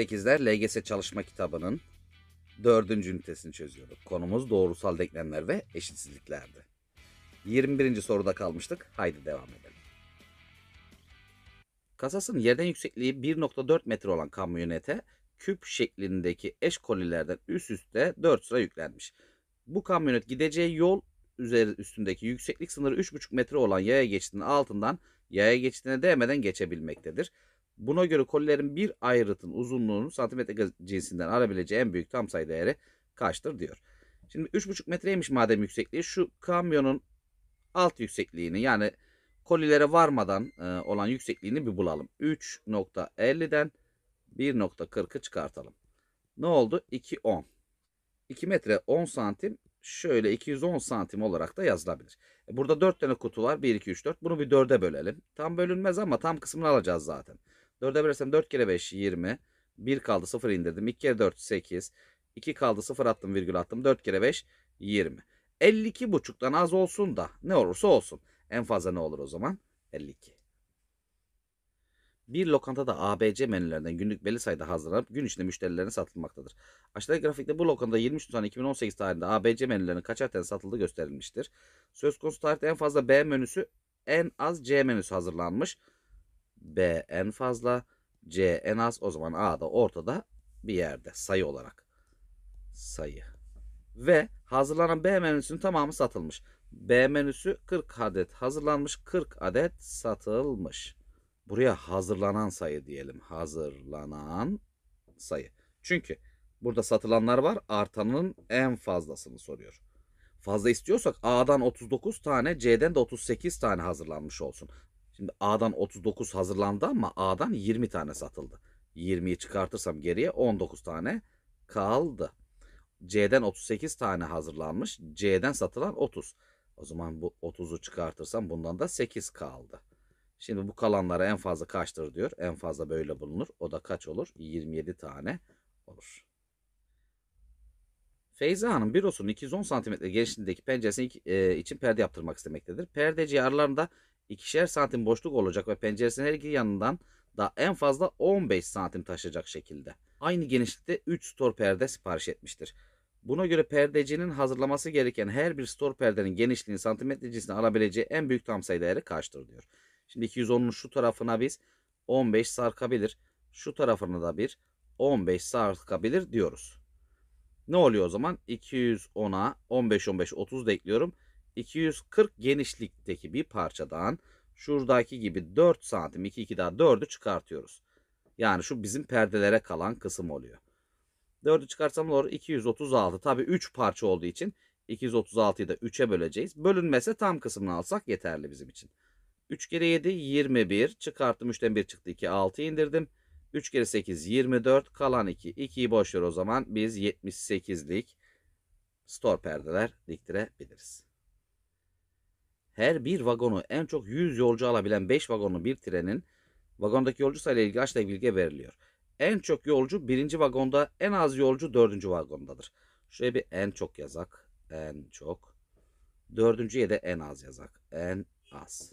8'ler LGS çalışma kitabının 4. ünitesini çözüyorduk. Konumuz doğrusal denklemler ve eşitsizliklerdi. 21. soruda kalmıştık. Haydi devam edelim. Kasasının yerden yüksekliği 1.4 metre olan kamyonete küp şeklindeki eş kolilerden üst üste 4 sıra yüklenmiş. Bu kamyonet gideceği yol üzeri üstündeki yükseklik sınırı 3.5 metre olan yaya geçidinin altından yaya geçidine değmeden geçebilmektedir. Buna göre kolilerin bir ayrıtın uzunluğunun santimetre cinsinden arabileceği en büyük tam sayı değeri kaçtır diyor. Şimdi 3,5 metreymiş madem yüksekliği şu kamyonun alt yüksekliğini yani kolilere varmadan e, olan yüksekliğini bir bulalım. 3.50'den 1.40'ı çıkartalım. Ne oldu? 2.10. 2 metre 10 santim şöyle 210 santim olarak da yazılabilir. E, burada 4 tane kutu var. 1, 2, 3, 4. Bunu bir 4'e bölelim. Tam bölünmez ama tam kısmını alacağız zaten. 4'e bölersem 4 kere 5 20. 1 kaldı 0 indirdim. 2 kere 4 8. 2 kaldı 0 attım virgül attım. 4 kere 5 20. 52 buçuktan az olsun da ne olursa olsun. En fazla ne olur o zaman? 52. Bir lokantada ABC menülerinden günlük belli sayıda hazırlanıp gün içinde müşterilerine satılmaktadır. Aşağıdaki grafikte bu lokantada 23 Nisan 2018 tarihinde ABC menülerinin kaçar tane satıldığı gösterilmiştir. Söz konusu tarihte en fazla B menüsü en az C menüsü hazırlanmış. B en fazla, C en az. O zaman A da ortada bir yerde sayı olarak. Sayı. Ve hazırlanan B menüsünün tamamı satılmış. B menüsü 40 adet hazırlanmış, 40 adet satılmış. Buraya hazırlanan sayı diyelim. Hazırlanan sayı. Çünkü burada satılanlar var. Artanın en fazlasını soruyor. Fazla istiyorsak A'dan 39 tane, C'den de 38 tane hazırlanmış olsun. Şimdi A'dan 39 hazırlandı ama A'dan 20 tane satıldı. 20'yi çıkartırsam geriye 19 tane kaldı. C'den 38 tane hazırlanmış. C'den satılan 30. O zaman bu 30'u çıkartırsam bundan da 8 kaldı. Şimdi bu kalanlara en fazla kaçtır diyor. En fazla böyle bulunur. O da kaç olur? 27 tane olur. Feyza Hanım bürosunun 210 cm genişliğindeki penceresi e, için perde yaptırmak istemektedir. Perde aralarında ikişer santim boşluk olacak ve penceresinin her iki yanından da en fazla 15 santim taşıyacak şekilde. Aynı genişlikte 3 stor perde sipariş etmiştir. Buna göre perdecinin hazırlaması gereken her bir stor perdenin genişliğini santimetre cinsine alabileceği en büyük tam sayı değeri kaçtır diyor. Şimdi 210'un şu tarafına biz 15 sarkabilir. Şu tarafına da bir 15 sarkabilir diyoruz. Ne oluyor o zaman? 210'a 15 15 30 da ekliyorum. 240 genişlikteki bir parçadan şuradaki gibi 4 santim 2 2 daha 4'ü çıkartıyoruz. Yani şu bizim perdelere kalan kısım oluyor. 4'ü çıkarsam doğru 236 tabi 3 parça olduğu için 236'yı da 3'e böleceğiz. Bölünmese tam kısmını alsak yeterli bizim için. 3 kere 7 21 çıkarttım 3'ten 1 çıktı 2 6 indirdim. 3 kere 8 24 kalan 2 2'yi boş ver o zaman biz 78'lik store perdeler diktirebiliriz her bir vagonu en çok 100 yolcu alabilen 5 vagonlu bir trenin vagondaki yolcu sayıyla ilgili açıklayıcı bilgi veriliyor. En çok yolcu birinci vagonda, en az yolcu dördüncü vagondadır. Şöyle bir en çok yazak. En çok. Dördüncüye de en az yazak. En az.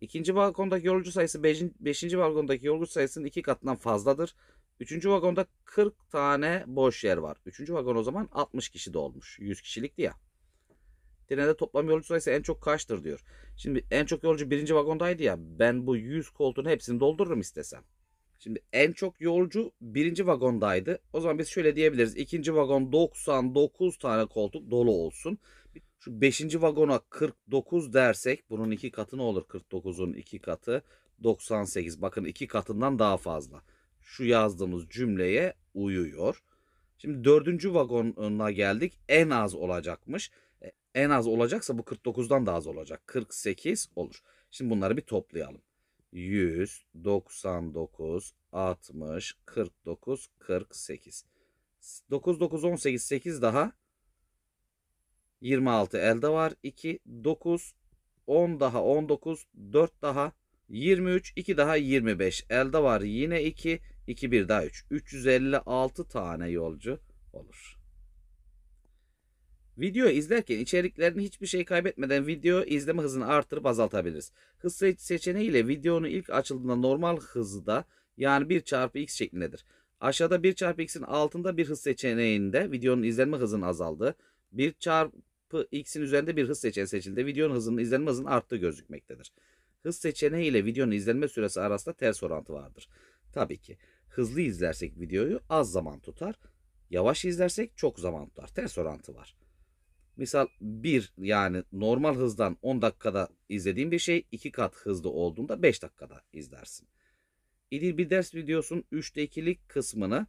İkinci vagondaki yolcu sayısı beşinci, beşinci vagondaki yolcu sayısının iki katından fazladır. Üçüncü vagonda 40 tane boş yer var. Üçüncü vagon o zaman 60 kişi dolmuş. 100 kişilikti ya. Denede toplam yolcu sayısı en çok kaçtır diyor. Şimdi en çok yolcu birinci vagondaydı ya. Ben bu 100 koltuğun hepsini doldururum istesem. Şimdi en çok yolcu birinci vagondaydı. O zaman biz şöyle diyebiliriz. ikinci vagon 99 tane koltuk dolu olsun. Şu 5. vagona 49 dersek bunun iki katı ne olur? 49'un iki katı 98. Bakın iki katından daha fazla. Şu yazdığımız cümleye uyuyor. Şimdi dördüncü vagonuna geldik. En az olacakmış. En az olacaksa bu 49'dan daha az olacak. 48 olur. Şimdi bunları bir toplayalım. 100, 99, 60, 49, 48. 9, 9, 18, 8 daha. 26 elde var. 2, 9, 10 daha 19, 4 daha. 23, 2 daha 25. Elde var yine 2, 2, 1 daha 3. 356 tane yolcu olur. Video izlerken içeriklerini hiçbir şey kaybetmeden video izleme hızını artırıp azaltabiliriz. Hız seçeneği ile videonun ilk açıldığında normal hızda yani 1 çarpı x şeklindedir. Aşağıda 1 çarpı x'in altında bir hız seçeneğinde videonun izlenme hızının azaldığı, 1 çarpı x'in üzerinde bir hız seçeneği seçildi. Videonun hızının izlenme hızının arttığı gözükmektedir. Hız seçeneği ile videonun izlenme süresi arasında ters orantı vardır. Tabii ki hızlı izlersek videoyu az zaman tutar, yavaş izlersek çok zaman tutar. Ters orantı var. Misal bir yani normal hızdan 10 dakikada izlediğin bir şey 2 kat hızlı olduğunda 5 dakikada izlersin. İdil bir ders videosun 3'te 2'lik kısmını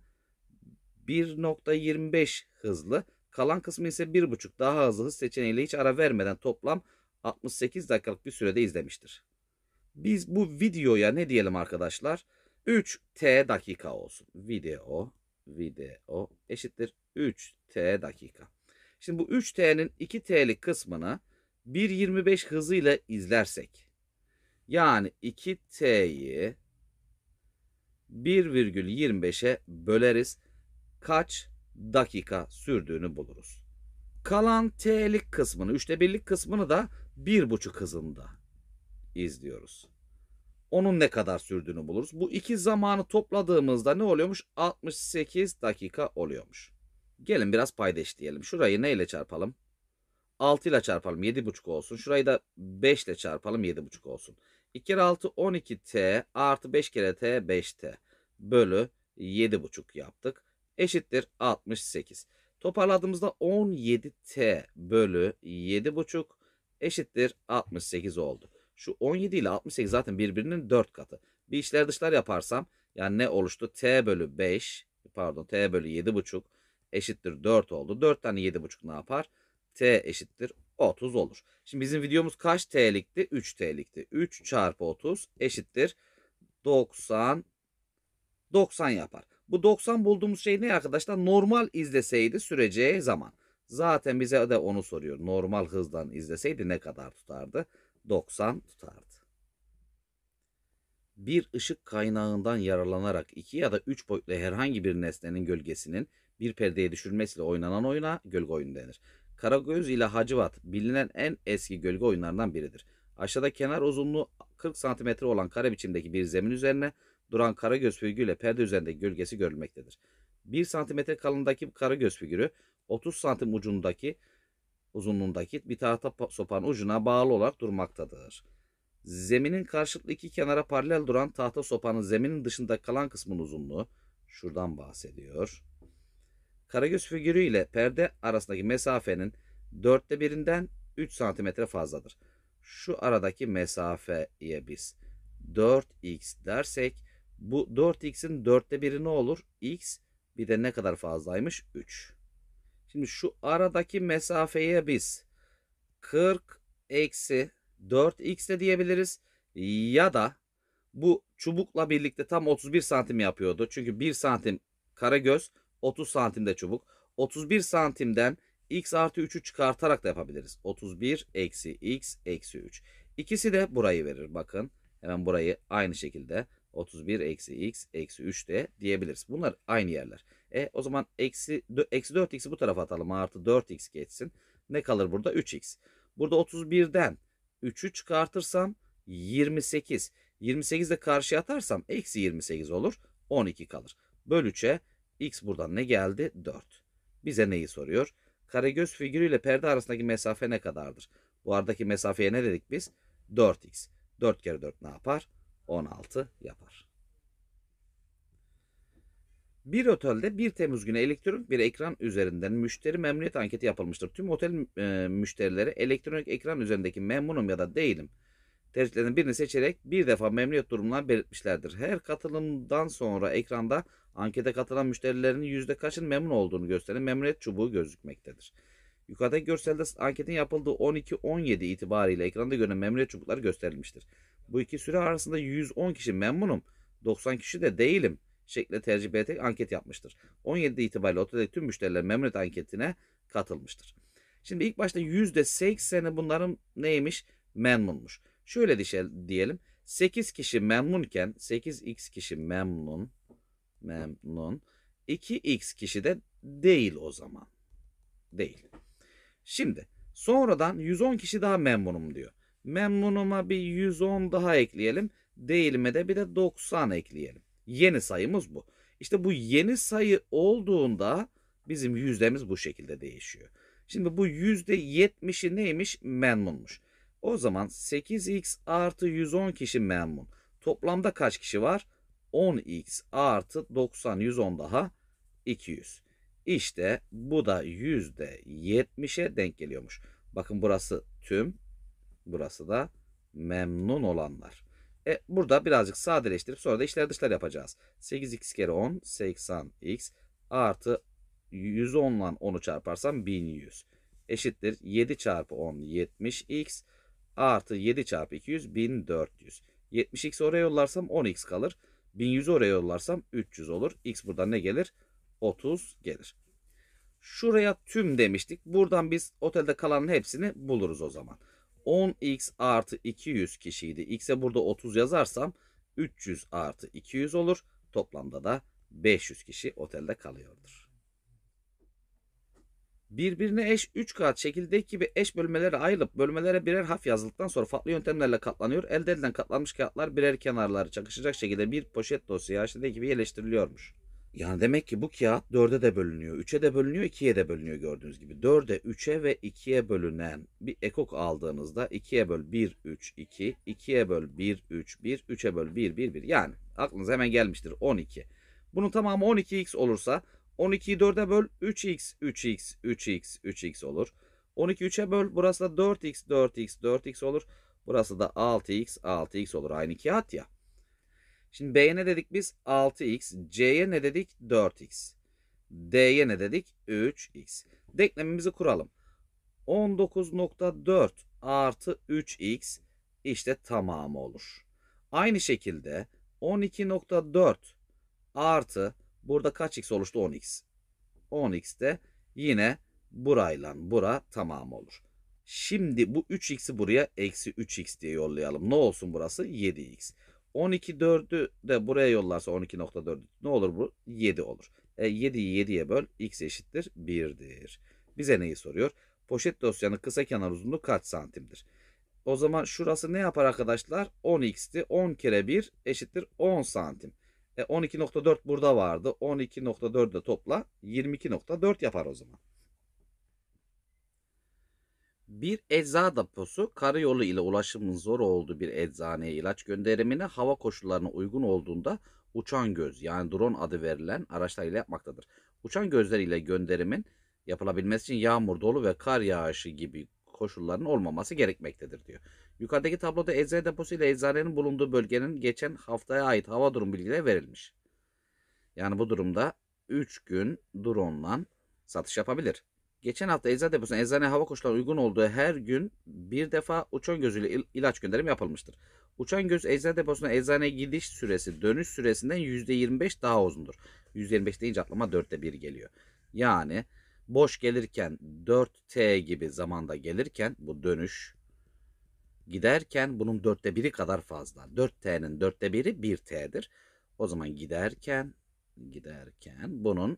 1.25 hızlı kalan kısmı ise 1.5 daha hızlı hız seçeneğiyle hiç ara vermeden toplam 68 dakikalık bir sürede izlemiştir. Biz bu videoya ne diyelim arkadaşlar? 3T dakika olsun. Video, video eşittir 3T dakika. Şimdi bu 3T'nin 2T'lik kısmını 1.25 hızıyla izlersek yani 2T'yi 1,25'e böleriz. Kaç dakika sürdüğünü buluruz. Kalan T'lik kısmını, 3'te 1'lik kısmını da 1,5 hızında izliyoruz. Onun ne kadar sürdüğünü buluruz. Bu iki zamanı topladığımızda ne oluyormuş? 68 dakika oluyormuş. Gelin biraz paydaş diyelim. Şurayı neyle çarpalım? 6 ile çarpalım 7,5 olsun. Şurayı da 5 ile çarpalım 7,5 olsun. 2 kere 6 12t artı 5 kere t 5t bölü 7,5 yaptık. Eşittir 68. Toparladığımızda 17t bölü 7,5 eşittir 68 oldu. Şu 17 ile 68 zaten birbirinin 4 katı. Bir işler dışlar yaparsam yani ne oluştu? t bölü 5 pardon t bölü 7,5 eşittir 4 oldu. 4 tane 7,5 ne yapar? T eşittir 30 olur. Şimdi bizim videomuz kaç T'likti? 3 T'likti. 3 çarpı 30 eşittir 90 90 yapar. Bu 90 bulduğumuz şey ne arkadaşlar? Normal izleseydi süreceği zaman. Zaten bize de onu soruyor. Normal hızdan izleseydi ne kadar tutardı? 90 tutardı. Bir ışık kaynağından yararlanarak iki ya da üç boyutlu herhangi bir nesnenin gölgesinin bir perdeye düşürmesiyle oynanan oyuna gölge oyunu denir. Karagöz ile Hacivat bilinen en eski gölge oyunlarından biridir. Aşağıda kenar uzunluğu 40 cm olan kare biçimdeki bir zemin üzerine duran karagöz figürüyle perde üzerinde gölgesi görülmektedir. 1 cm kalındaki karagöz figürü 30 santim ucundaki uzunluğundaki bir tahta sopanın ucuna bağlı olarak durmaktadır. Zeminin karşılıklı iki kenara paralel duran tahta sopanın zeminin dışında kalan kısmın uzunluğu şuradan bahsediyor. Karagöz figürü ile perde arasındaki mesafenin dörtte birinden 3 santimetre fazladır. Şu aradaki mesafeye biz 4x dersek bu 4x'in dörtte biri ne olur? x bir de ne kadar fazlaymış? 3. Şimdi şu aradaki mesafeye biz 40 eksi 4x de diyebiliriz. Ya da bu çubukla birlikte tam 31 santim yapıyordu. Çünkü 1 santim karagöz 30 santimde çubuk. 31 santimden x artı 3'ü çıkartarak da yapabiliriz. 31 eksi x eksi 3. İkisi de burayı verir. Bakın hemen burayı aynı şekilde 31 eksi x eksi 3 de diyebiliriz. Bunlar aynı yerler. E o zaman eksi, eksi 4x'i bu tarafa atalım. Artı 4x geçsin. Ne kalır burada? 3x. Burada 31'den 3'ü çıkartırsam 28. 28 de karşıya atarsam eksi 28 olur. 12 kalır. 3'e. X buradan ne geldi? 4. Bize neyi soruyor? Karagöz figürü ile perde arasındaki mesafe ne kadardır? Bu aradaki mesafeye ne dedik biz? 4x. 4 kere 4 ne yapar? 16 yapar. Bir otelde 1 Temmuz günü elektronik bir ekran üzerinden müşteri memnuniyet anketi yapılmıştır. Tüm otel e, müşterileri elektronik ekran üzerindeki memnunum ya da değilim tercihlerinin birini seçerek bir defa memnuniyet durumlarını belirtmişlerdir. Her katılımdan sonra ekranda Ankete katılan müşterilerinin yüzde kaçın memnun olduğunu gösteren memnuniyet çubuğu gözükmektedir. Yukarıdaki görselde anketin yapıldığı 12-17 itibariyle ekranda görünen memnuniyet çubukları gösterilmiştir. Bu iki süre arasında 110 kişi memnunum, 90 kişi de değilim şeklinde tercih belirterek anket yapmıştır. 17 itibariyle oteldeki tüm müşteriler memnuniyet anketine katılmıştır. Şimdi ilk başta %80'i bunların neymiş? Memnunmuş. Şöyle diyelim. 8 kişi memnunken 8x kişi memnun memnun. 2x kişi de değil o zaman. Değil. Şimdi sonradan 110 kişi daha memnunum diyor. Memnunuma bir 110 daha ekleyelim. Değilime de bir de 90 ekleyelim. Yeni sayımız bu. İşte bu yeni sayı olduğunda bizim yüzdemiz bu şekilde değişiyor. Şimdi bu yüzde %70'i neymiş? Memnunmuş. O zaman 8x artı 110 kişi memnun. Toplamda kaç kişi var? 10x artı 90 110 daha 200. İşte bu da %70'e denk geliyormuş. Bakın burası tüm, burası da memnun olanlar. E, burada birazcık sadeleştirip sonra da işler dışlar yapacağız. 8x kere 10, 80x artı 110 ile 10'u çarparsam 1100 eşittir 7 çarpı 10 70x artı 7 çarpı 200 1400. 70x oraya yollarsam 10x kalır. 1100 oraya yollarsam 300 olur. X buradan ne gelir? 30 gelir. Şuraya tüm demiştik. Buradan biz otelde kalanın hepsini buluruz o zaman. 10x artı 200 kişiydi. X'e burada 30 yazarsam 300 artı 200 olur. Toplamda da 500 kişi otelde kalıyordur birbirine eş 3 kağıt şekildeki gibi eş bölmelere ayrılıp bölmelere birer harf yazıldıktan sonra farklı yöntemlerle katlanıyor. Elde edilen katlanmış kağıtlar birer kenarları çakışacak şekilde bir poşet dosya HDD gibi yerleştiriliyormuş. Yani demek ki bu kağıt 4'e de bölünüyor, 3'e de bölünüyor, 2'ye de bölünüyor gördüğünüz gibi. 4'e, 3'e ve 2'ye bölünen bir ekok aldığınızda 2'ye böl 1, 3, 2, 2'ye böl 1, 3, 1, 3'e böl 1, 1, 1. Yani aklınıza hemen gelmiştir 12. Bunun tamamı 12x olursa 12'yi 4'e böl 3x 3x 3x 3x olur. 12 3'e böl burası da 4x 4x 4x olur. Burası da 6x 6x olur. Aynı kağıt ya. Şimdi B'ye ne dedik biz? 6x. C'ye ne dedik? 4x. D'ye ne dedik? 3x. Denklemimizi kuralım. 19.4 artı 3x işte tamamı olur. Aynı şekilde 12.4 artı Burada kaç x oluştu? 10x. 10x de yine burayla bura tamam olur. Şimdi bu 3x'i buraya eksi 3x diye yollayalım. Ne olsun burası? 7x. 12 4'ü de buraya yollarsa 12.4'ü ne olur bu? 7 olur. E 7'yi 7'ye böl x eşittir 1'dir. Bize neyi soruyor? Poşet dosyanın kısa kenar uzunluğu kaç santimdir? O zaman şurası ne yapar arkadaşlar? 10x'ti. 10 kere 1 eşittir 10 santim. E, 12.4 burada vardı. 12.4 de topla. 22.4 yapar o zaman. Bir ecza deposu karayolu ile ulaşımın zor olduğu bir eczaneye ilaç gönderimini hava koşullarına uygun olduğunda uçan göz yani drone adı verilen araçlar ile yapmaktadır. Uçan gözler ile gönderimin yapılabilmesi için yağmur, dolu ve kar yağışı gibi koşulların olmaması gerekmektedir diyor. Yukarıdaki tabloda eczane deposu ile eczanenin bulunduğu bölgenin geçen haftaya ait hava durum bilgileri verilmiş. Yani bu durumda 3 gün drone ile satış yapabilir. Geçen hafta eczane deposuna eczane hava koşullarına uygun olduğu her gün bir defa uçan gözüyle il ilaç gönderim yapılmıştır. Uçan göz eczane deposuna eczane gidiş süresi dönüş süresinden %25 daha uzundur. %25 deyince aklıma 4'te 1 geliyor. Yani boş gelirken 4T gibi zamanda gelirken bu dönüş Giderken bunun dörtte biri kadar fazla. 4 T'nin dörtte biri 1 T'dir. O zaman giderken giderken bunun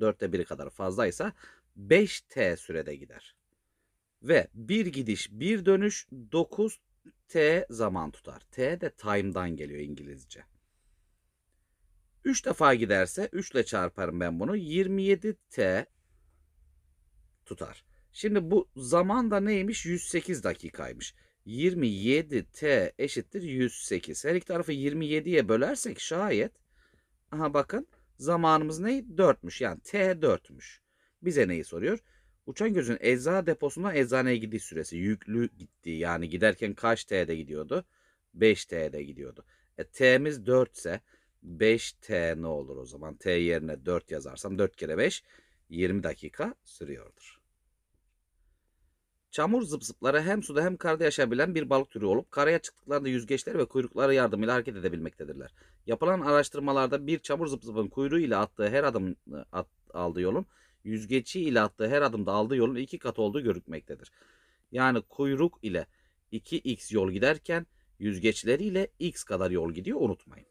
dörtte biri kadar fazlaysa 5 T sürede gider. Ve bir gidiş bir dönüş 9 T zaman tutar. T de time'dan geliyor İngilizce. 3 defa giderse 3 ile çarparım ben bunu. 27 T tutar. Şimdi bu zaman da neymiş? 108 dakikaymış. 27t eşittir 108. Her iki tarafı 27'ye bölersek şayet aha bakın zamanımız ne? 4'müş. Yani t 4'müş. Bize neyi soruyor? Uçan gözün eczane deposuna eczaneye gidiş süresi. Yüklü gitti. Yani giderken kaç t'de gidiyordu? 5 t'de gidiyordu. E, t'miz 4 ise 5t ne olur o zaman? t yerine 4 yazarsam 4 kere 5 20 dakika sürüyordur. Çamur zıpzıpları hem suda hem karada yaşayabilen bir balık türü olup karaya çıktıklarında yüzgeçler ve kuyrukları yardımıyla hareket edebilmektedirler. Yapılan araştırmalarda bir çamur zıpzıpın kuyruğu ile attığı her adım ıı, at, aldığı yolun yüzgeci ile attığı her adımda aldığı yolun iki kat olduğu görülmektedir. Yani kuyruk ile 2x yol giderken yüzgeçleriyle x kadar yol gidiyor unutmayın.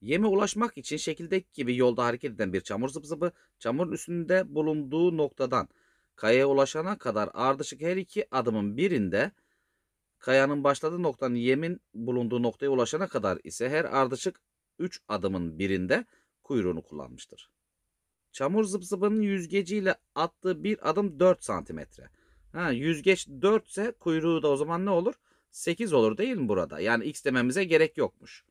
Yeme ulaşmak için şekildeki gibi yolda hareket eden bir çamur zıpzıpı çamurun üstünde bulunduğu noktadan Kayaya ulaşana kadar ardışık her iki adımın birinde kayanın başladığı noktanın yemin bulunduğu noktaya ulaşana kadar ise her ardışık 3 adımın birinde kuyruğunu kullanmıştır. Çamur zıpzıbının yüzgeciyle attığı bir adım 4 santimetre. Ha, yüzgeç 4 ise kuyruğu da o zaman ne olur? 8 olur değil mi burada? Yani x dememize gerek yokmuş.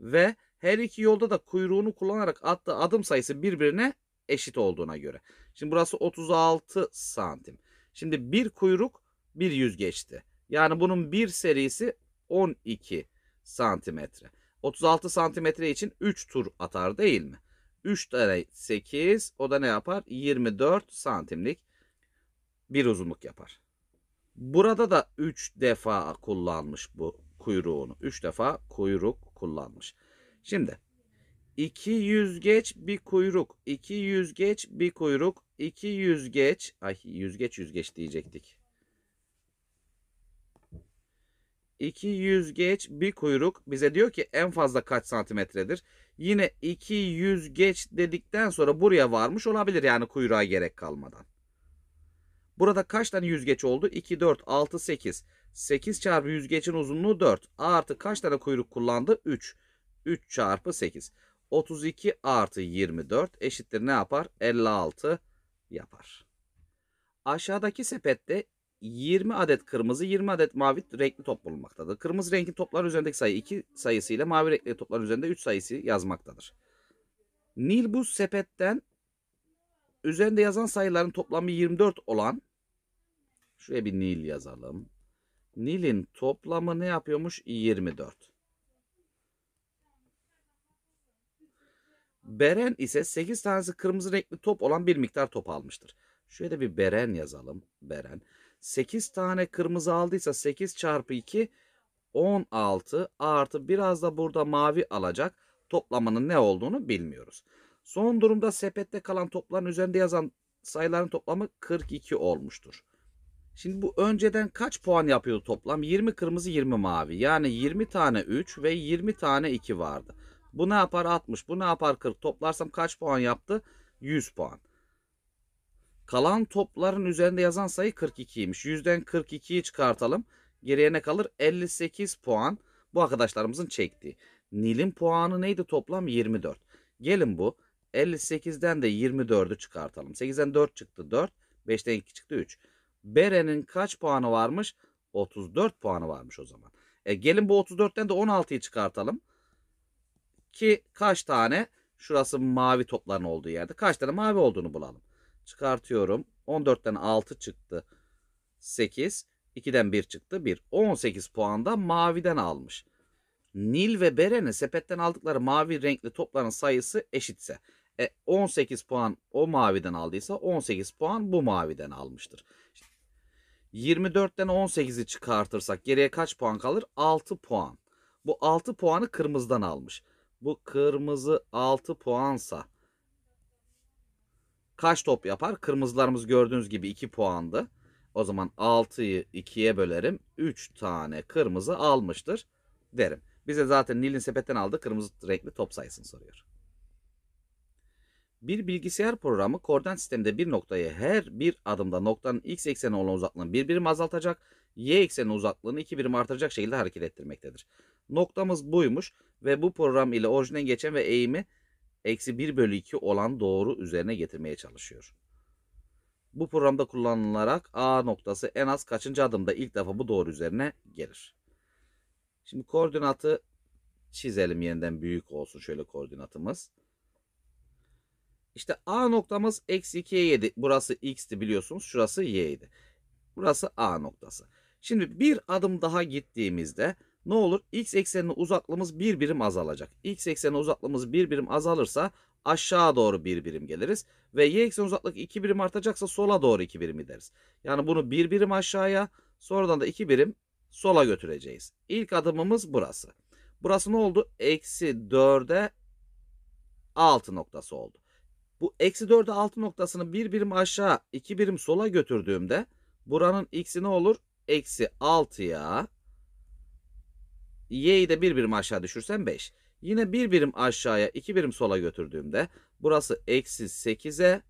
Ve her iki yolda da kuyruğunu kullanarak attığı adım sayısı birbirine eşit olduğuna göre. Şimdi burası 36 santim. Şimdi bir kuyruk bir yüzgeçti. Yani bunun bir serisi 12 santimetre. 36 santimetre için 3 tur atar değil mi? 3 tane 8 o da ne yapar? 24 santimlik bir uzunluk yapar. Burada da 3 defa kullanmış bu kuyruğunu. 3 defa kuyruk kullanmış. Şimdi 2 yüzgeç bir kuyruk, 2 yüzgeç bir kuyruk, 2 yüzgeç, ay yüzgeç yüzgeç diyecektik. 2 yüzgeç bir kuyruk bize diyor ki en fazla kaç santimetredir? Yine 2 yüzgeç dedikten sonra buraya varmış olabilir yani kuyruğa gerek kalmadan. Burada kaç tane yüzgeç oldu? 2, 4, 6, 8. 8 çarpı yüzgeçin uzunluğu 4. Artı kaç tane kuyruk kullandı? 3. 3 çarpı 8. 32 artı 24 eşittir ne yapar? 56 yapar. Aşağıdaki sepette 20 adet kırmızı, 20 adet mavi renkli top bulunmaktadır. Kırmızı renkli toplar üzerindeki sayı 2 sayısı ile mavi renkli toplar üzerinde 3 sayısı yazmaktadır. Nil bu sepetten üzerinde yazan sayıların toplamı 24 olan şuraya bir Nil yazalım. Nil'in toplamı ne yapıyormuş? 24. Beren ise 8 tanesi kırmızı renkli top olan bir miktar top almıştır. Şöyle de bir Beren yazalım. Beren. 8 tane kırmızı aldıysa 8 çarpı 2 16 artı biraz da burada mavi alacak toplamanın ne olduğunu bilmiyoruz. Son durumda sepette kalan topların üzerinde yazan sayıların toplamı 42 olmuştur. Şimdi bu önceden kaç puan yapıyordu toplam? 20 kırmızı 20 mavi. Yani 20 tane 3 ve 20 tane 2 vardı. Bu ne yapar 60. Bu ne yapar 40. Toplarsam kaç puan yaptı? 100 puan. Kalan topların üzerinde yazan sayı 42'ymiş. 100'den 42'yi çıkartalım. Geriye ne kalır? 58 puan. Bu arkadaşlarımızın çektiği. Nil'in puanı neydi toplam? 24. Gelin bu 58'den de 24'ü çıkartalım. 8'den 4 çıktı 4. 5'ten 2 çıktı 3. Beren'in kaç puanı varmış? 34 puanı varmış o zaman. E gelin bu 34'ten de 16'yı çıkartalım. Ki kaç tane şurası mavi topların olduğu yerde kaç tane mavi olduğunu bulalım. Çıkartıyorum. 14'ten 6 çıktı. 8. 2'den 1 çıktı. 1. 18 puan da maviden almış. Nil ve Beren'in sepetten aldıkları mavi renkli topların sayısı eşitse. E, 18 puan o maviden aldıysa 18 puan bu maviden almıştır. 24'ten 18'i çıkartırsak geriye kaç puan kalır? 6 puan. Bu 6 puanı kırmızıdan almış bu kırmızı 6 puansa kaç top yapar? Kırmızılarımız gördüğünüz gibi 2 puandı. O zaman 6'yı 2'ye bölerim. 3 tane kırmızı almıştır derim. Bize zaten Nil'in sepetten aldığı kırmızı renkli top sayısını soruyor. Bir bilgisayar programı koordinat sisteminde bir noktayı her bir adımda noktanın x ekseni olan uzaklığını bir birim azaltacak, y ekseni uzaklığını iki birim artacak şekilde hareket ettirmektedir. Noktamız buymuş ve bu program ile orijine geçen ve eğimi eksi 1 bölü 2 olan doğru üzerine getirmeye çalışıyor. Bu programda kullanılarak A noktası en az kaçıncı adımda ilk defa bu doğru üzerine gelir. Şimdi koordinatı çizelim yeniden büyük olsun şöyle koordinatımız. İşte A noktamız eksi 2'ye 7. Burası x'ti biliyorsunuz. Şurası y'ydi. Burası A noktası. Şimdi bir adım daha gittiğimizde ne olur? X eksenini uzaklığımız bir birim azalacak. X ekseni uzaklığımız bir birim azalırsa aşağı doğru bir birim geliriz. Ve y eksen uzaklık iki birim artacaksa sola doğru iki birim gideriz. Yani bunu bir birim aşağıya sonradan da iki birim sola götüreceğiz. İlk adımımız burası. Burası ne oldu? Eksi 4'e 6 noktası oldu. Bu eksi 4'e 6 noktasını bir birim aşağı iki birim sola götürdüğümde buranın x'i ne olur? Eksi 6'ya y'yi de bir birim aşağı düşürsem 5. Yine bir birim aşağıya iki birim sola götürdüğümde burası eksi 8'e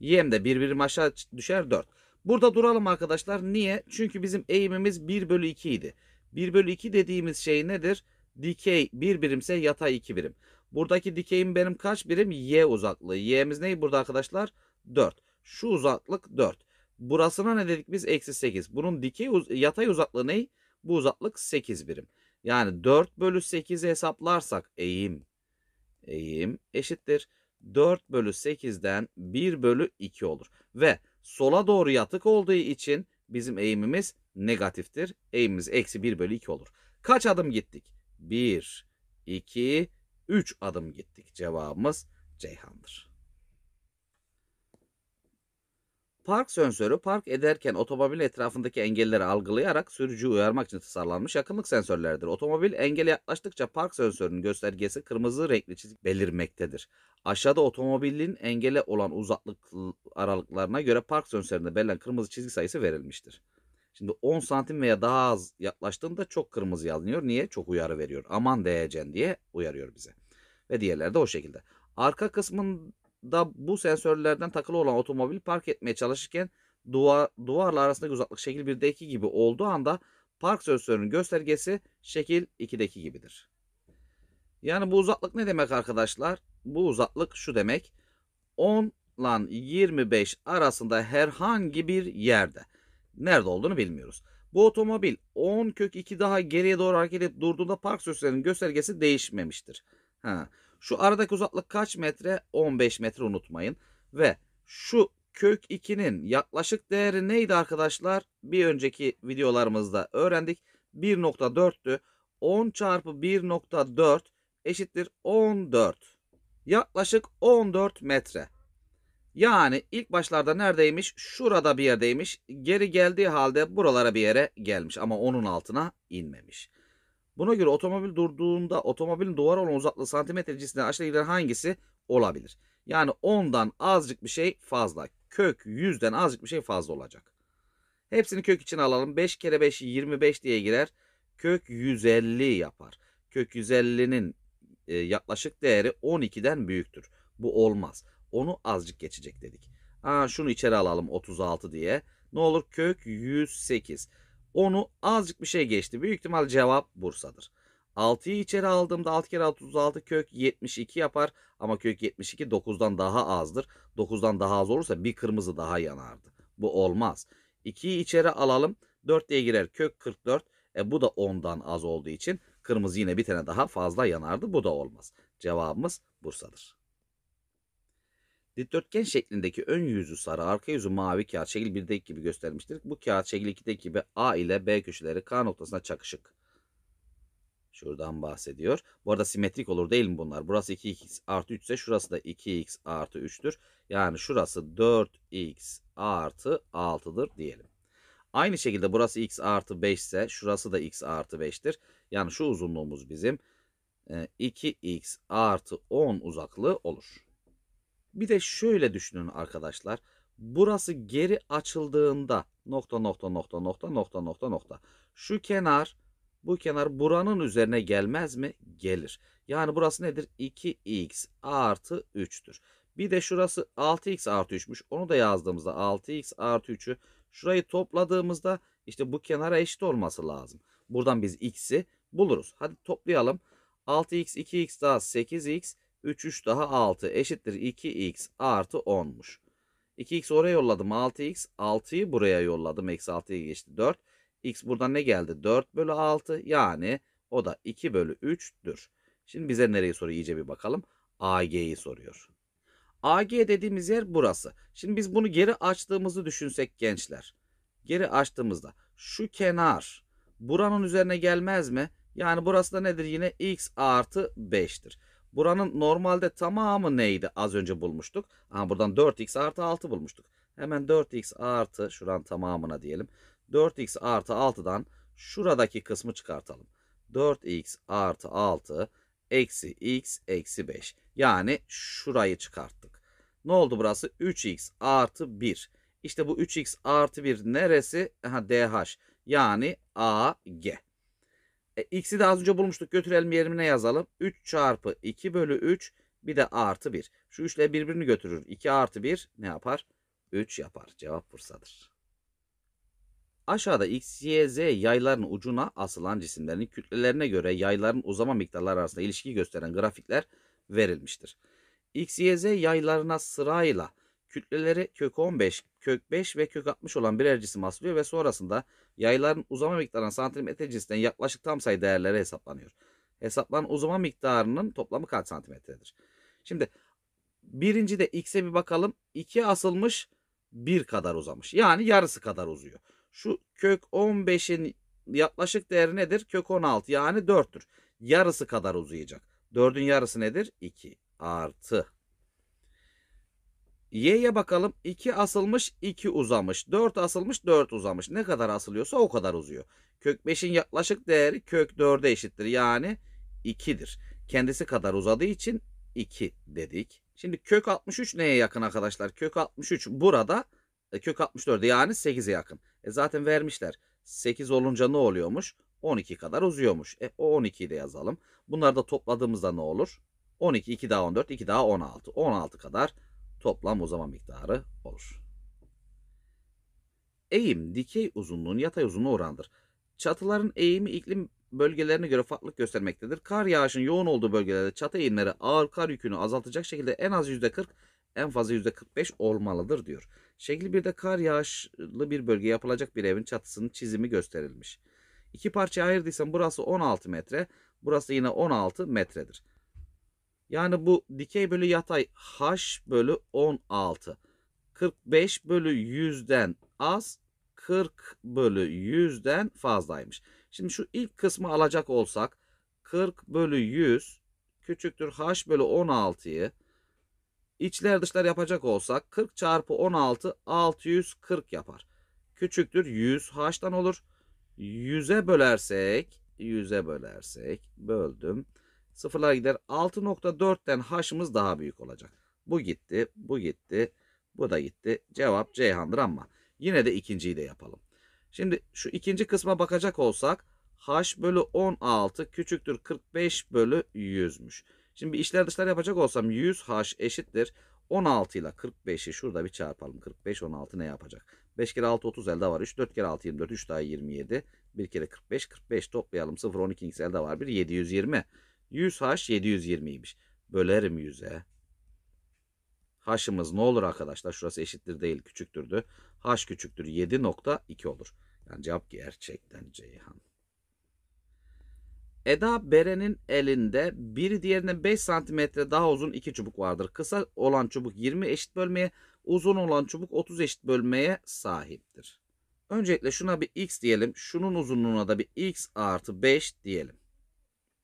y'm de bir birim aşağı düşer 4. Burada duralım arkadaşlar. Niye? Çünkü bizim eğimimiz 1 bölü 2 idi. 1 bölü 2 dediğimiz şey nedir? Dikey 1 birimse yatay 2 birim. Buradaki dikeyim benim kaç birim? Y uzaklığı. Y'miz ne burada arkadaşlar? 4. Şu uzaklık 4. Burasına ne dedik biz? Eksi 8. Bunun dikey uz yatay uzaklığı ney? Bu uzaklık 8 birim. Yani 4 bölü 8'i hesaplarsak eğim eğim eşittir. 4 bölü 8'den 1 bölü 2 olur. Ve sola doğru yatık olduğu için bizim eğimimiz negatiftir. Eğimimiz eksi 1 bölü 2 olur. Kaç adım gittik? 1, 2, 3 adım gittik. Cevabımız Ceyhan'dır. Park sensörü park ederken otomobil etrafındaki engelleri algılayarak sürücüyü uyarmak için tasarlanmış yakınlık sensörlerdir. Otomobil engele yaklaştıkça park sensörünün göstergesi kırmızı renkli çizik belirmektedir. Aşağıda otomobilin engele olan uzaklık aralıklarına göre park sensöründe belirlenen kırmızı çizgi sayısı verilmiştir. Şimdi 10 santim veya daha az yaklaştığında çok kırmızı yanıyor. Niye? Çok uyarı veriyor. Aman değeceksin diye uyarıyor bize. Ve diğerleri de o şekilde. Arka kısmın da bu sensörlerden takılı olan otomobil park etmeye çalışırken duvar, duvarla arasındaki uzaklık şekil 1'deki gibi olduğu anda park sensörünün göstergesi şekil 2'deki gibidir. Yani bu uzaklık ne demek arkadaşlar? Bu uzaklık şu demek. 10 ile 25 arasında herhangi bir yerde. Nerede olduğunu bilmiyoruz. Bu otomobil 10 kök 2 daha geriye doğru hareket edip durduğunda park sensörünün göstergesi değişmemiştir. Ha. Şu aradaki uzaklık kaç metre? 15 metre unutmayın. Ve şu kök 2'nin yaklaşık değeri neydi arkadaşlar? Bir önceki videolarımızda öğrendik. 1.4'tü. 10 çarpı 1.4 eşittir 14. Yaklaşık 14 metre. Yani ilk başlarda neredeymiş? Şurada bir yerdeymiş. Geri geldiği halde buralara bir yere gelmiş ama onun altına inmemiş. Buna göre otomobil durduğunda otomobilin duvar olan uzaklığı santimetre cinsinden aşağı giren hangisi olabilir? Yani 10'dan azıcık bir şey fazla. Kök 100'den azıcık bir şey fazla olacak. Hepsini kök için alalım. 5 kere 5 25 diye girer. Kök 150 yapar. Kök 150'nin e, yaklaşık değeri 12'den büyüktür. Bu olmaz. Onu azıcık geçecek dedik. Aa, şunu içeri alalım 36 diye. Ne olur kök 108. 10'u azıcık bir şey geçti. Büyük ihtimal cevap Bursa'dır. 6'yı içeri aldığımda 6 kere 6 36 kök 72 yapar. Ama kök 72 9'dan daha azdır. 9'dan daha az olursa bir kırmızı daha yanardı. Bu olmaz. 2'yi içeri alalım. 4 diye girer kök 44. E bu da 10'dan az olduğu için kırmızı yine bir tane daha fazla yanardı. Bu da olmaz. Cevabımız Bursa'dır. Dikdörtgen şeklindeki ön yüzü sarı, arka yüzü mavi kağıt şekil 1'deki gibi göstermiştir. Bu kağıt şekil 2'deki gibi A ile B köşeleri K noktasına çakışık. Şuradan bahsediyor. Bu arada simetrik olur değil mi bunlar? Burası 2x artı 3 ise şurası da 2x artı 3'tür. Yani şurası 4x artı 6'dır diyelim. Aynı şekilde burası x artı 5 ise şurası da x artı 5'tir. Yani şu uzunluğumuz bizim 2x e, artı 10 uzaklığı olur. Bir de şöyle düşünün arkadaşlar. Burası geri açıldığında nokta nokta nokta nokta nokta nokta nokta. Şu kenar bu kenar buranın üzerine gelmez mi? Gelir. Yani burası nedir? 2x artı 3'tür. Bir de şurası 6x artı 3'müş. Onu da yazdığımızda 6x artı 3'ü şurayı topladığımızda işte bu kenara eşit olması lazım. Buradan biz x'i buluruz. Hadi toplayalım. 6x 2x daha 8x 3 3 daha 6 eşittir 2x artı 10'muş. 2x oraya yolladım 6x. 6'yı buraya yolladım. Eksi 6'ya geçti 4. x buradan ne geldi? 4 bölü 6 yani o da 2 bölü 3'tür. Şimdi bize nereyi soruyor iyice bir bakalım. AG'yi soruyor. AG dediğimiz yer burası. Şimdi biz bunu geri açtığımızı düşünsek gençler. Geri açtığımızda şu kenar buranın üzerine gelmez mi? Yani burası da nedir? Yine x artı 5'tir. Buranın normalde tamamı neydi? Az önce bulmuştuk. Ama buradan 4x artı 6 bulmuştuk. Hemen 4x artı şuran tamamına diyelim. 4x artı 6'dan şuradaki kısmı çıkartalım. 4x artı 6 eksi x eksi 5. Yani şurayı çıkarttık. Ne oldu burası? 3x artı 1. İşte bu 3x artı 1 neresi? Ha, dh yani ag. E, x'i de az önce bulmuştuk. Götürelim yerine yazalım. 3 çarpı 2 bölü 3 bir de artı 1. Şu üçle birbirini götürür. 2 artı 1 ne yapar? 3 yapar. Cevap Bursa'dır. Aşağıda X, Y, Z yayların ucuna asılan cisimlerin kütlelerine göre yayların uzama miktarları arasında ilişki gösteren grafikler verilmiştir. X, Y, Z yaylarına sırayla kütleleri kök 15, kök 5 ve kök 60 olan birer cisim asılıyor ve sonrasında yayların uzama miktarına santimetre cinsinden yaklaşık tam sayı değerleri hesaplanıyor. Hesaplanan uzama miktarının toplamı kaç santimetredir? Şimdi birinci de x'e bir bakalım. 2 asılmış 1 kadar uzamış. Yani yarısı kadar uzuyor. Şu kök 15'in yaklaşık değeri nedir? Kök 16 yani 4'tür. Yarısı kadar uzayacak. 4'ün yarısı nedir? 2 artı Y'ye bakalım. 2 asılmış 2 uzamış. 4 asılmış 4 uzamış. Ne kadar asılıyorsa o kadar uzuyor. Kök 5'in yaklaşık değeri kök 4'e eşittir. Yani 2'dir. Kendisi kadar uzadığı için 2 dedik. Şimdi kök 63 neye yakın arkadaşlar? Kök 63 burada e, kök 64 yani 8'e yakın. E zaten vermişler. 8 olunca ne oluyormuş? 12 kadar uzuyormuş. E o 12'yi de yazalım. Bunları da topladığımızda ne olur? 12, 2 daha 14, 2 daha 16. 16 kadar Toplam uzama miktarı olur. Eğim dikey uzunluğun yatay uzunluğu orandır. Çatıların eğimi iklim bölgelerine göre farklılık göstermektedir. Kar yağışın yoğun olduğu bölgelerde çatı eğimleri ağır kar yükünü azaltacak şekilde en az %40 en fazla %45 olmalıdır diyor. Şekil 1'de kar yağışlı bir bölge yapılacak bir evin çatısının çizimi gösterilmiş. İki parçaya ayırdıysam burası 16 metre, burası yine 16 metredir. Yani bu dikey bölü yatay h bölü 16. 45 bölü 100'den az 40 bölü 100'den fazlaymış. Şimdi şu ilk kısmı alacak olsak 40 bölü 100 küçüktür h bölü 16'yı içler dışlar yapacak olsak 40 çarpı 16 640 yapar. Küçüktür 100 h'tan olur. 100'e bölersek 100'e bölersek böldüm. Sıfırlara gider. 6.4'ten h'ımız daha büyük olacak. Bu gitti, bu gitti, bu da gitti. Cevap Ceyhan'dır ama yine de ikinciyi de yapalım. Şimdi şu ikinci kısma bakacak olsak h bölü 16 küçüktür 45 bölü 100'müş. Şimdi bir işler dışlar yapacak olsam 100h eşittir. 16 ile 45'i şurada bir çarpalım. 45 16 ne yapacak? 5 kere 6 30 elde var. 3 4 kere 6 24 3 daha 27. 1 kere 45 45 toplayalım. 0 12 elde var. 1 720. 100H 720'ymiş. Bölerim 100'e. H'ımız ne olur arkadaşlar? Şurası eşittir değil küçüktürdü. H küçüktür 7.2 olur. Yani cevap gerçekten Ceyhan. Eda Beren'in elinde biri diğerinden 5 santimetre daha uzun iki çubuk vardır. Kısa olan çubuk 20 eşit bölmeye, uzun olan çubuk 30 eşit bölmeye sahiptir. Öncelikle şuna bir x diyelim. Şunun uzunluğuna da bir x artı 5 diyelim.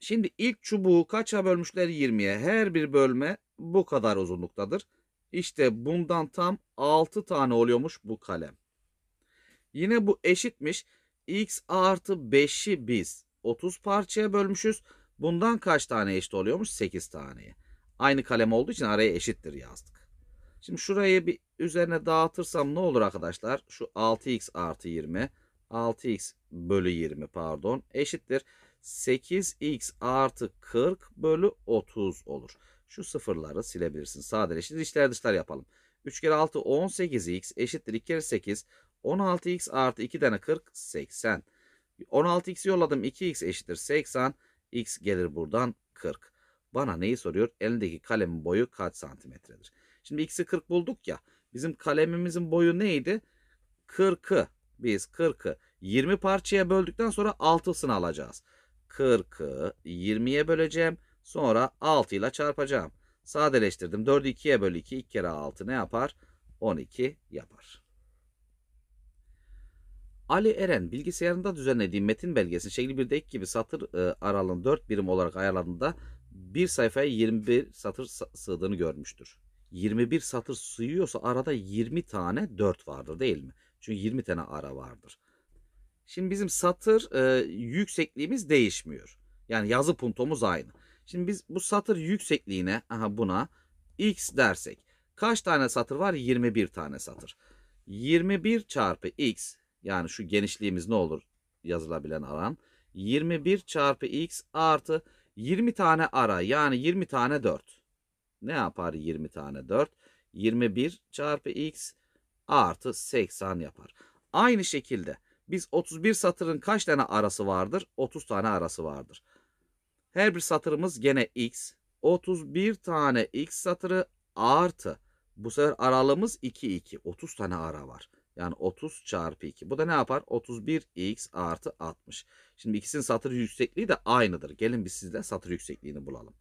Şimdi ilk çubuğu kaça bölmüşler? 20'ye. Her bir bölme bu kadar uzunluktadır. İşte bundan tam 6 tane oluyormuş bu kalem. Yine bu eşitmiş. X artı 5'i biz 30 parçaya bölmüşüz. Bundan kaç tane eşit oluyormuş? 8 taneye. Aynı kalem olduğu için araya eşittir yazdık. Şimdi şurayı bir üzerine dağıtırsam ne olur arkadaşlar? Şu 6x artı 20. 6x bölü 20 pardon eşittir. 8x artı 40 bölü 30 olur. Şu sıfırları silebilirsin. Sadeleştir. İçler dışlar yapalım. 3 kere 6 18x eşittir 2 kere 8 16x artı 2 tane 40 80. 16x yolladım 2x eşittir 80. x gelir buradan 40. Bana neyi soruyor? Elindeki kalemin boyu kaç santimetredir? Şimdi x'i 40 bulduk ya. Bizim kalemimizin boyu neydi? 40'ı. Biz 40'ı 20 parçaya böldükten sonra 6'sını alacağız. 40'ı 20'ye böleceğim. Sonra 6 ile çarpacağım. Sadeleştirdim. 4'ü 2'ye böl 2. 2 kere 6 ne yapar? 12 yapar. Ali Eren bilgisayarında düzenlediği metin belgesini şekli 1'de 2 gibi satır e, aralığını 4 birim olarak ayarladığında bir sayfaya 21 satır sığdığını görmüştür. 21 satır sığıyorsa arada 20 tane 4 vardır değil mi? Çünkü 20 tane ara vardır. Şimdi bizim satır e, yüksekliğimiz değişmiyor. Yani yazı puntomuz aynı. Şimdi biz bu satır yüksekliğine aha buna x dersek kaç tane satır var? 21 tane satır. 21 çarpı x yani şu genişliğimiz ne olur yazılabilen alan. 21 çarpı x artı 20 tane ara yani 20 tane 4. Ne yapar 20 tane 4? 21 çarpı x artı 80 yapar. Aynı şekilde biz 31 satırın kaç tane arası vardır? 30 tane arası vardır. Her bir satırımız gene x. 31 tane x satırı artı. Bu sefer aralığımız 2 2. 30 tane ara var. Yani 30 çarpı 2. Bu da ne yapar? 31x artı 60. Şimdi ikisinin satır yüksekliği de aynıdır. Gelin biz sizle satır yüksekliğini bulalım.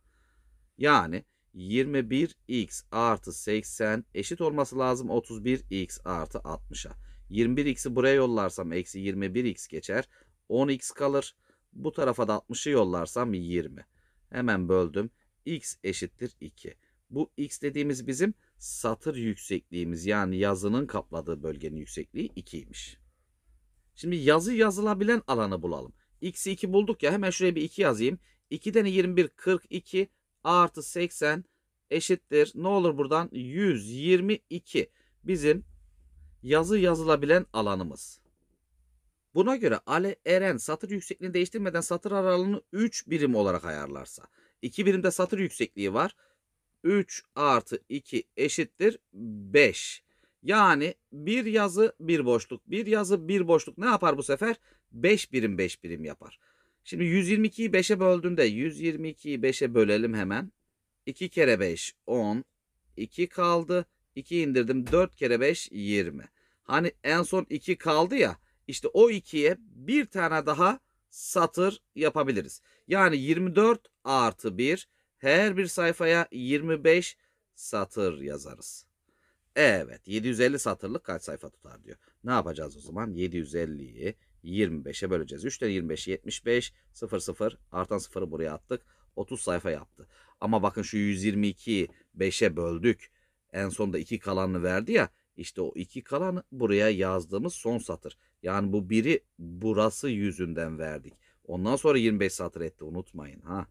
Yani 21x artı 80 eşit olması lazım 31x artı 60'a. 21x'i buraya yollarsam eksi 21x geçer. 10x kalır. Bu tarafa da 60'ı yollarsam 20. Hemen böldüm. x eşittir 2. Bu x dediğimiz bizim satır yüksekliğimiz yani yazının kapladığı bölgenin yüksekliği 2'ymiş. Şimdi yazı yazılabilen alanı bulalım. X'i 2 bulduk ya hemen şuraya bir 2 yazayım. 2'den 21 42 artı 80 eşittir. Ne olur buradan 122 bizim yazı yazılabilen alanımız. Buna göre Ali Eren satır yüksekliğini değiştirmeden satır aralığını 3 birim olarak ayarlarsa 2 birimde satır yüksekliği var. 3 artı 2 eşittir 5. Yani bir yazı bir boşluk. Bir yazı bir boşluk ne yapar bu sefer? 5 birim 5 birim yapar. Şimdi 122'yi 5'e böldüğünde 122'yi 5'e bölelim hemen. 2 kere 5 10. 2 kaldı. 2 indirdim. 4 kere 5 20. Hani en son 2 kaldı ya. İşte o 2'ye bir tane daha satır yapabiliriz. Yani 24 artı 1 her bir sayfaya 25 satır yazarız. Evet 750 satırlık kaç sayfa tutar diyor. Ne yapacağız o zaman? 750'yi 25'e böleceğiz. 3'ten 25 75 00 artan 0'ı buraya attık. 30 sayfa yaptı. Ama bakın şu 122'yi 5'e böldük. En sonda 2 kalanını verdi ya. İşte o iki kalan buraya yazdığımız son satır. Yani bu biri burası yüzünden verdik. Ondan sonra 25 satır etti unutmayın ha.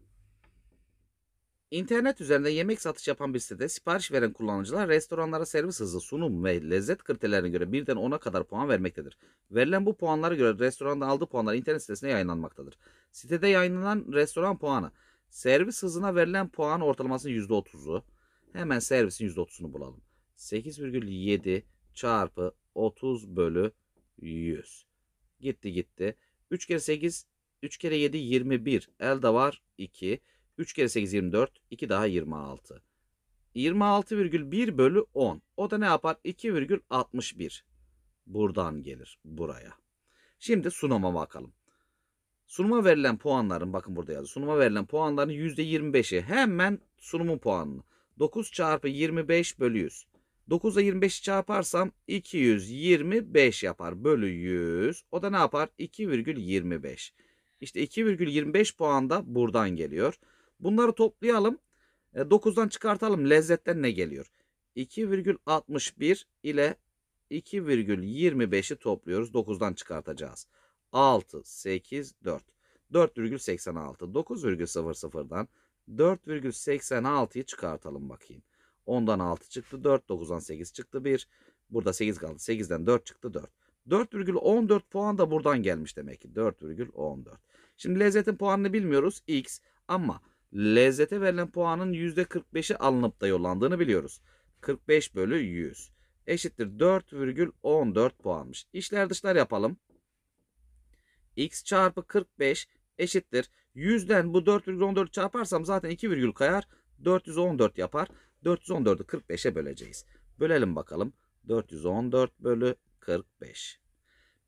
İnternet üzerinde yemek satış yapan bir sitede sipariş veren kullanıcılar restoranlara servis hızı, sunum ve lezzet kriterlerine göre birden 10'a kadar puan vermektedir. Verilen bu puanlara göre restoranda aldığı puanlar internet sitesine yayınlanmaktadır. Sitede yayınlanan restoran puanı, servis hızına verilen puan ortalamasının %30'u. Hemen servisin %30'unu bulalım. 8,7 çarpı 30 bölü 100. Gitti gitti. 3 kere 8 3 kere 7 21. Elde var 2. 3 kere 8 24. 2 daha 26. 26,1 bölü 10. O da ne yapar? 2,61. Buradan gelir buraya. Şimdi sunuma bakalım. Sunuma verilen puanların bakın burada yazıyor. Sunuma verilen puanların %25'i hemen sunumun puanını. 9 çarpı 25 bölü 100. 9'a 25'i çarparsam 225 yapar. Bölü 100. O da ne yapar? 2,25. İşte 2,25 puan da buradan geliyor. Bunları toplayalım. 9'dan e, çıkartalım. Lezzetten ne geliyor? 2,61 ile 2,25'i topluyoruz. 9'dan çıkartacağız. 6, 8, 4. 4,86. 9,00'dan 4,86'yı çıkartalım bakayım. 10'dan 6 çıktı 4. 9'dan 8 çıktı 1. Burada 8 kaldı. 8'den 4 çıktı 4. 4,14 puan da buradan gelmiş demek ki. 4,14. Şimdi lezzetin puanını bilmiyoruz. X ama lezzete verilen puanın %45'i alınıp da yollandığını biliyoruz. 45 bölü 100 eşittir 4,14 puanmış. İşler dışlar yapalım. X çarpı 45 eşittir. 100'den bu 4,14 çarparsam zaten 2 virgül kayar. 414 yapar. 414'ü 45'e böleceğiz. Bölelim bakalım. 414 bölü 45.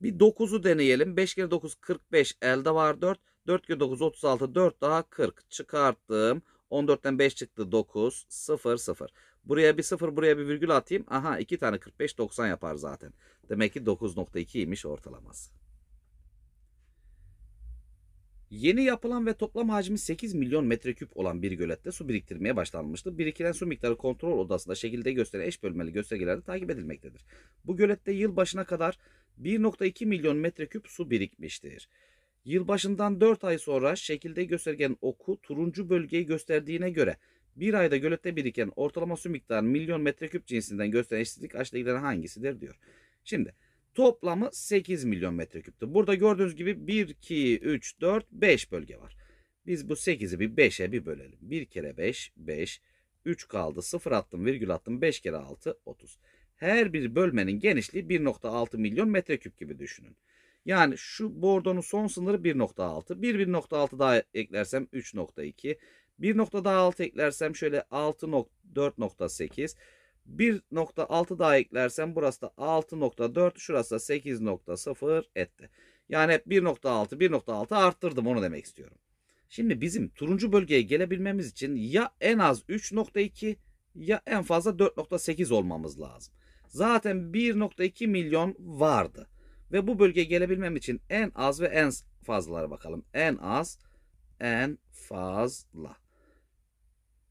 Bir 9'u deneyelim. 5 kere 9 45 elde var 4. 4 kere 9 36 4 daha 40. Çıkarttım. 14'ten 5 çıktı 9 0 0. Buraya bir 0 buraya bir virgül atayım. Aha 2 tane 45 90 yapar zaten. Demek ki 9.2 imiş ortalaması. Yeni yapılan ve toplam hacmi 8 milyon metreküp olan bir gölette su biriktirmeye başlanmıştı. Birikilen su miktarı kontrol odasında şekilde gösteren eş bölmeli göstergelerde takip edilmektedir. Bu gölette yıl başına kadar 1.2 milyon metreküp su birikmiştir. Yılbaşından 4 ay sonra şekilde göstergenin oku turuncu bölgeyi gösterdiğine göre bir ayda gölette biriken ortalama su miktarı milyon metreküp cinsinden gösteren eşsizlik aşağıdakilerden hangisidir diyor. Şimdi Toplamı 8 milyon metreküptü. Burada gördüğünüz gibi 1, 2, 3, 4, 5 bölge var. Biz bu 8'i bir 5'e bir bölelim. 1 kere 5, 5. 3 kaldı, 0 attım, virgül attım. 5 kere 6, 30. Her bir bölmenin genişliği 1.6 milyon metreküp gibi düşünün. Yani şu bordonun son sınırı 1.6. Bir 1.6 daha eklersem 3.2. Bir nokta daha 6 eklersem şöyle 6.4.8. 1.6 daha eklersem burası da 6.4 şurası da 8.0 etti. Yani hep 1.6 1.6 arttırdım onu demek istiyorum. Şimdi bizim turuncu bölgeye gelebilmemiz için ya en az 3.2 ya en fazla 4.8 olmamız lazım. Zaten 1.2 milyon vardı. Ve bu bölgeye gelebilmem için en az ve en fazlalara bakalım. En az, en fazla.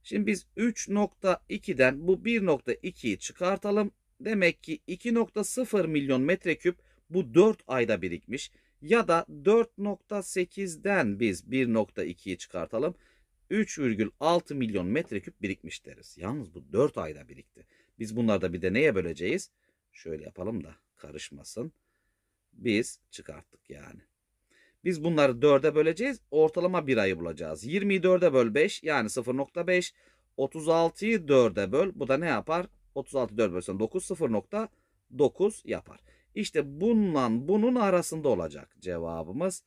Şimdi biz 3.2'den bu 1.2'yi çıkartalım. Demek ki 2.0 milyon metreküp bu 4 ayda birikmiş. Ya da 4.8'den biz 1.2'yi çıkartalım. 3,6 milyon metreküp birikmiş deriz. Yalnız bu 4 ayda birikti. Biz bunları da bir de neye böleceğiz? Şöyle yapalım da karışmasın. Biz çıkarttık yani. Biz bunları 4'e böleceğiz. Ortalama 1 ayı bulacağız. 20'yi 4'e böl 5 yani 0.5. 36'yı 4'e böl. Bu da ne yapar? 36 4 bölsen 9 0.9 yapar. İşte bununla bunun arasında olacak cevabımız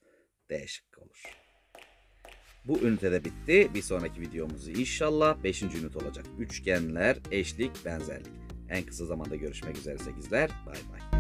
D şıkkı olur. Bu ünite de bitti. Bir sonraki videomuzu inşallah 5. ünite olacak. Üçgenler, eşlik, benzerlik. En kısa zamanda görüşmek üzere 8'ler. Bay bay.